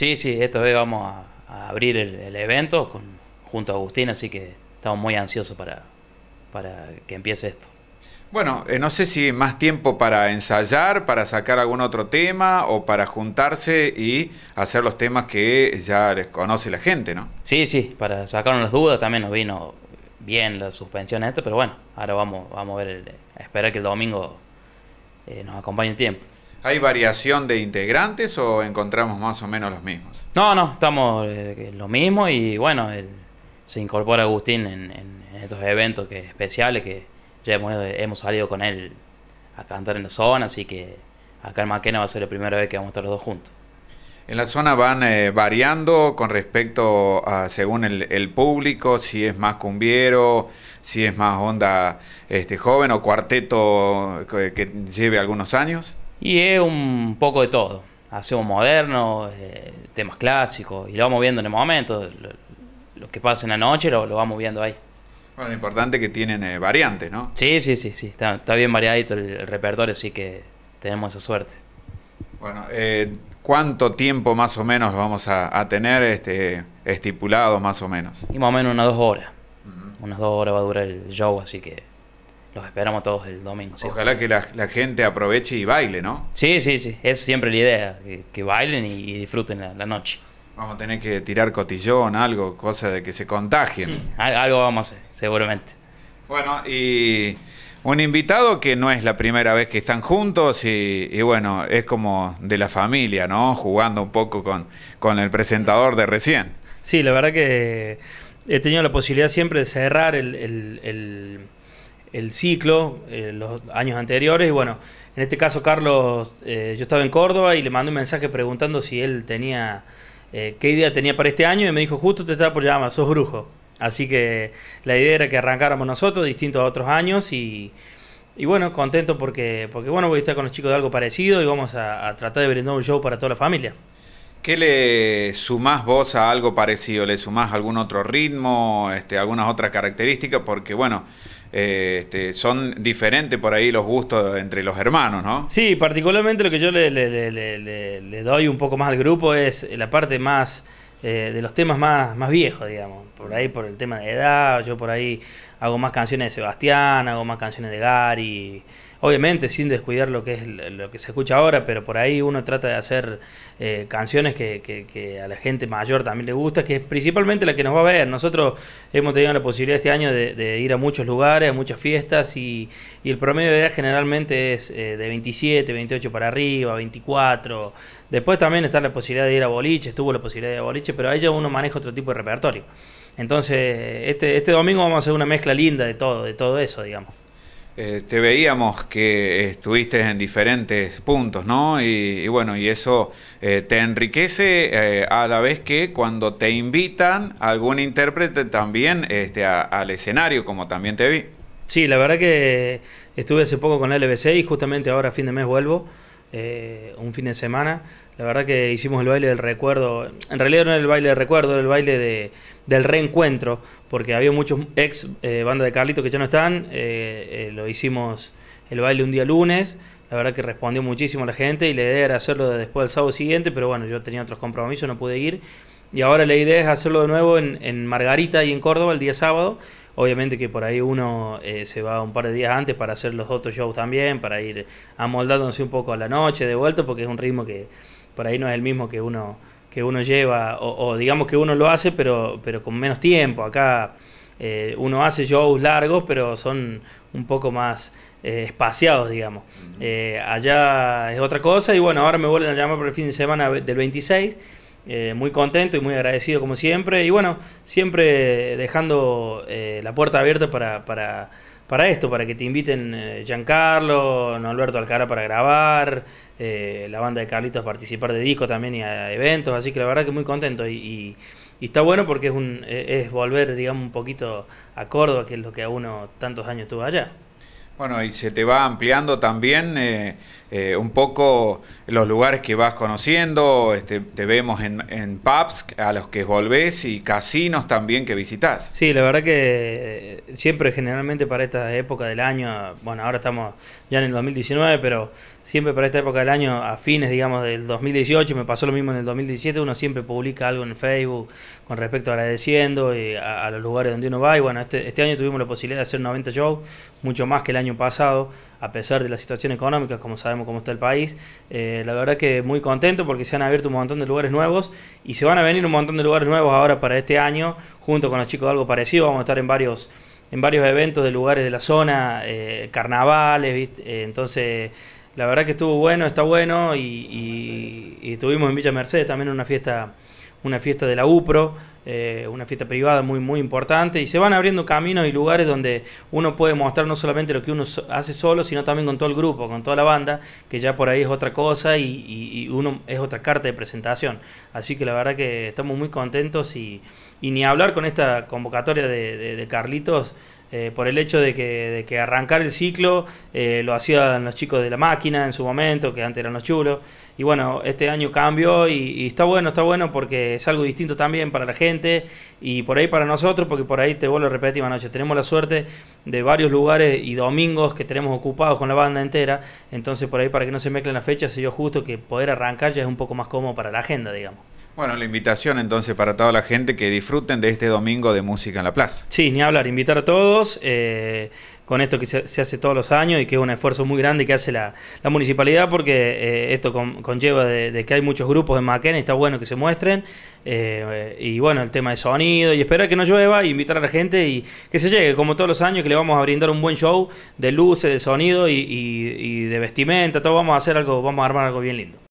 Sí, sí, esta vez vamos a, abrir el, evento con, junto a Agustín, así que estamos muy ansiosos para, que empiece esto. Bueno, eh, no sé si más tiempo para ensayar, para sacar algún otro tema o para juntarse y hacer los temas que ya les conoce la gente, ¿no? Sí, sí, para sacar las dudas también nos vino bien la suspensión esta, pero bueno, ahora vamos, vamos a ver, eh, esperar que el domingo eh, nos acompañe el tiempo. ¿Hay variación de integrantes o encontramos más o menos los mismos? No, no, estamos eh, lo mismo y bueno, se incorpora Agustín en, estos eventos que especiales que ya hemos, hemos, salido con él a cantar en la zona, así que acá en Maquena va a ser la primera vez que vamos a estar los dos juntos. En la zona van eh, variando con respecto a según el, público, si es más cumbiero, si es más onda este joven o cuarteto que lleve algunos años. Y es un poco de todo. Hacemos modernos, eh, temas clásicos, y lo vamos viendo en el momento. Lo, que pasa en la noche lo, lo, vamos viendo ahí. Bueno, lo importante es que tienen eh, variantes, ¿no? Sí, sí, sí, sí. Está, bien variadito el, repertorio, así que tenemos esa suerte. Bueno, eh, ¿cuánto tiempo más o menos vamos a, tener este, estipulado más o menos? Y más o menos unas dos horas. Unas dos horas va a durar el show, así que los esperamos todos el domingo. Ojalá que la, gente aproveche y baile, ¿no? Sí, sí, sí. Es siempre la idea, que, bailen y, disfruten la, noche. Vamos a tener que tirar cotillón, algo, cosa de que se contagien. Sí, algo vamos a hacer, seguramente. Bueno, y un invitado que no es la primera vez que están juntos y, bueno, es como de la familia, ¿no? Jugando un poco con, con el presentador de recién. Sí, la verdad que he tenido la posibilidad siempre de cerrar el el ciclo, eh, los años anteriores. Y bueno, en este caso, Carlos, eh, yo estaba en Córdoba y le mandé un mensaje preguntando si él tenía, eh, qué idea tenía para este año. Y me dijo, justo te estaba por llamar, sos brujo. Así que la idea era que arrancáramos nosotros, distintos a otros años. Y, y bueno, contento porque, porque bueno, voy a estar con los chicos de algo parecido y vamos a, tratar de brindar un show para toda la familia. ¿Qué le sumás vos a algo parecido? ¿Le sumás algún otro ritmo, este, algunas otras características? Porque bueno, eh, este, son diferentes por ahí los gustos entre los hermanos, ¿no? Sí, particularmente lo que yo le, doy un poco más al grupo es la parte más eh, de los temas más, más viejos, digamos. Por ahí, por el tema de edad, yo por ahí hago más canciones de Sebastián, hago más canciones de Gary obviamente sin descuidar lo que es lo que se escucha ahora, pero por ahí uno trata de hacer eh, canciones que, a la gente mayor también le gusta, que es principalmente la que nos va a ver. Nosotros hemos tenido la posibilidad este año de, ir a muchos lugares, a muchas fiestas, y, el promedio de edad generalmente es eh, de 27, 28 para arriba, 24. Después también está la posibilidad de ir a boliche, estuvo la posibilidad de ir boliche, pero ahí ya uno maneja otro tipo de repertorio. Entonces, este, este domingo vamos a hacer una mezcla linda de todo, de todo eso, digamos. Eh, te veíamos que estuviste en diferentes puntos, ¿no? Y, bueno, y eso eh, te enriquece eh, a la vez que cuando te invitan algún intérprete también este, al escenario, como también te vi. Sí, la verdad que estuve hace poco con la LBC y justamente ahora a fin de mes vuelvo. Eh, un fin de semana. La verdad que hicimos el baile del recuerdo. En realidad no era el baile del recuerdo, era el baile del reencuentro, porque había muchos ex eh, bandas de Carlitos que ya no están. Eh, lo hicimos el baile un día lunes. La verdad que respondió muchísimo la gente y la idea era hacerlo después del sábado siguiente, pero bueno, yo tenía otros compromisos, no pude ir. Y ahora la idea es hacerlo de nuevo en, en Margarita y en Córdoba el día sábado. Obviamente que por ahí uno eh, se va un par de días antes para hacer los otros shows también, para ir amoldándose un poco a la noche de vuelta, porque es un ritmo que por ahí no es el mismo que uno que uno lleva, o, digamos que uno lo hace, pero, pero con menos tiempo. Acá eh, uno hace shows largos, pero son un poco más eh, espaciados, digamos. allá es otra cosa, y bueno, ahora me vuelven a llamar por el fin de semana del 26 eh, muy contento y muy agradecido como siempre. Y bueno, siempre dejando eh, la puerta abierta para, para, para, esto, para que te inviten eh, Giancarlo, Alberto Alcara para grabar, la banda de Carlitos participar de disco también y a eventos. Así que la verdad que muy contento y, y está bueno porque es, un, es volver, digamos, un poquito a Córdoba, que es lo que a uno tantos años tuvo allá. Bueno, y se te va ampliando también eh, eh, un poco los lugares que vas conociendo, este, te vemos en, pubs a los que volvés y casinos también que visitas. Sí, la verdad que eh, siempre generalmente para esta época del año, bueno, ahora estamos ya en el 2019, pero siempre para esta época del año, a fines, digamos, del 2018, me pasó lo mismo en el 2017, uno siempre publica algo en Facebook con respecto a agradeciendo y a, los lugares donde uno va, y bueno, este, este año tuvimos la posibilidad de hacer 90 shows, mucho más que el año pasado, a pesar de la situación económica, como sabemos cómo está el país. Eh, la verdad que muy contento porque se han abierto un montón de lugares nuevos y se van a venir un montón de lugares nuevos ahora para este año, junto con los chicos de algo parecido. Vamos a estar en varios en varios eventos de lugares de la zona, eh, carnavales, eh, entonces la verdad que estuvo bueno, está bueno y, y, estuvimos en Villa Mercedes también en una fiesta una fiesta de la UPRO, eh, una fiesta privada muy, muy importante, y se van abriendo caminos y lugares donde uno puede mostrar no solamente lo que uno hace solo, sino también con todo el grupo, con toda la banda, que ya por ahí es otra cosa y, uno es otra carta de presentación. Así que la verdad que estamos muy contentos y, ni hablar con esta convocatoria de Carlitos. Eh, por el hecho de que, de que arrancar el ciclo eh, lo hacían los chicos de la máquina en su momento, que antes eran los chulos. Y bueno, este año cambió y, está bueno, está bueno porque es algo distinto también para la gente y por ahí para nosotros, porque por ahí te vuelvo a repetir, noche tenemos la suerte de varios lugares y domingos que tenemos ocupados con la banda entera, entonces por ahí para que no se mezclen las fechas, se yo justo que poder arrancar ya es un poco más cómodo para la agenda, digamos. Bueno, la invitación entonces para toda la gente que disfruten de este domingo de música en la plaza. Sí, ni hablar, invitar a todos eh, con esto que se, hace todos los años y que es un esfuerzo muy grande que hace la, municipalidad porque eh, esto conlleva de, que hay muchos grupos de Maquena y está bueno que se muestren. Eh, y bueno, el tema de sonido y esperar que no llueva, e invitar a la gente y que se llegue, como todos los años, que le vamos a brindar un buen show de luces, de sonido y, y de vestimenta, todo vamos a hacer algo, vamos a armar algo bien lindo.